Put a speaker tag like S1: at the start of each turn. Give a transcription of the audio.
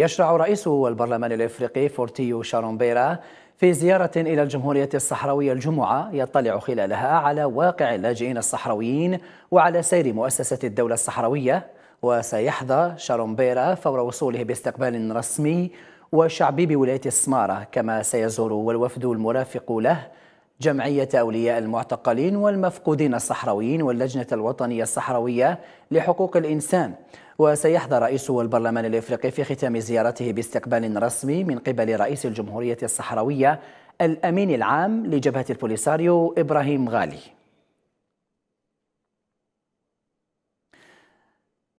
S1: يشرع رئيس البرلمان الافريقي فورتيو شارومبيرا في زيارة إلى الجمهورية الصحراوية الجمعة يطلع خلالها على واقع اللاجئين الصحراويين وعلى سير مؤسسة الدولة الصحراوية وسيحظى شارومبيرا فور وصوله باستقبال رسمي وشعبي بولاية السمارة كما سيزور والوفد المرافق له جمعية أولياء المعتقلين والمفقودين الصحراويين واللجنة الوطنية الصحراوية لحقوق الإنسان وسيحظى رئيس البرلمان الإفريقي في ختام زيارته باستقبال رسمي من قبل رئيس الجمهورية الصحراوية الأمين العام لجبهة البوليساريو إبراهيم غالي